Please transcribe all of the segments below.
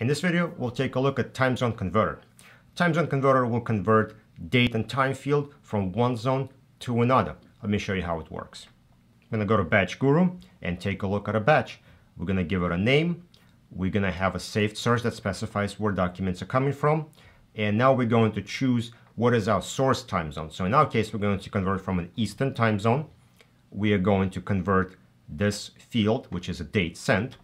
In this video, we'll take a look at time zone converter. Time zone converter will convert date and time field from one zone to another. Let me show you how it works. I'm gonna go to Batch Guru and take a look at a batch. We're gonna give it a name. We're gonna have a saved source that specifies where documents are coming from. And now we're going to choose what is our source time zone. So in our case, we're going to convert from an Eastern time zone. We are going to convert this field, which is a date sent,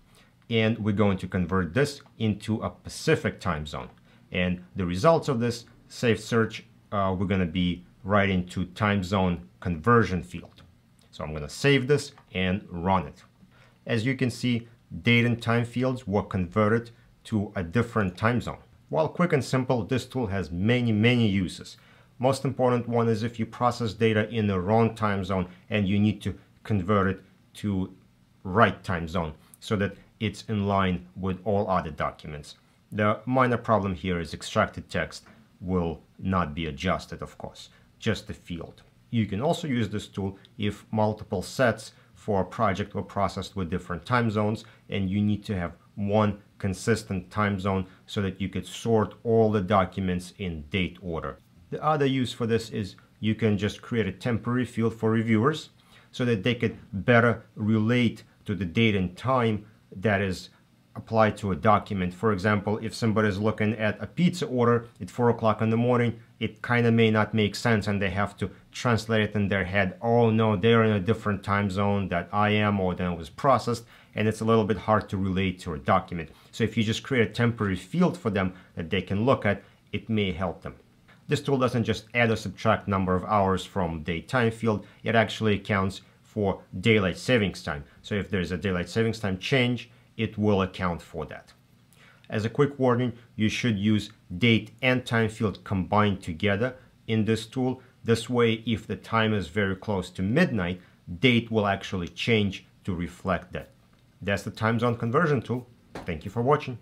and we're going to convert this into a Pacific time zone. And the results of this safe search, uh, we're gonna be right into time zone conversion field. So I'm gonna save this and run it. As you can see, date and time fields were converted to a different time zone. While quick and simple, this tool has many, many uses. Most important one is if you process data in the wrong time zone and you need to convert it to right time zone so that it's in line with all other documents. The minor problem here is extracted text will not be adjusted, of course, just the field. You can also use this tool if multiple sets for a project were processed with different time zones and you need to have one consistent time zone so that you could sort all the documents in date order. The other use for this is you can just create a temporary field for reviewers so that they could better relate to the date and time that is applied to a document. For example, if somebody is looking at a pizza order at 4 o'clock in the morning, it kind of may not make sense and they have to translate it in their head. Oh no, they're in a different time zone that I am or than it was processed and it's a little bit hard to relate to a document. So if you just create a temporary field for them that they can look at, it may help them. This tool doesn't just add or subtract number of hours from the time field, it actually counts for daylight savings time. So if there's a daylight savings time change, it will account for that. As a quick warning, you should use date and time field combined together in this tool. This way, if the time is very close to midnight, date will actually change to reflect that. That's the time zone conversion tool. Thank you for watching.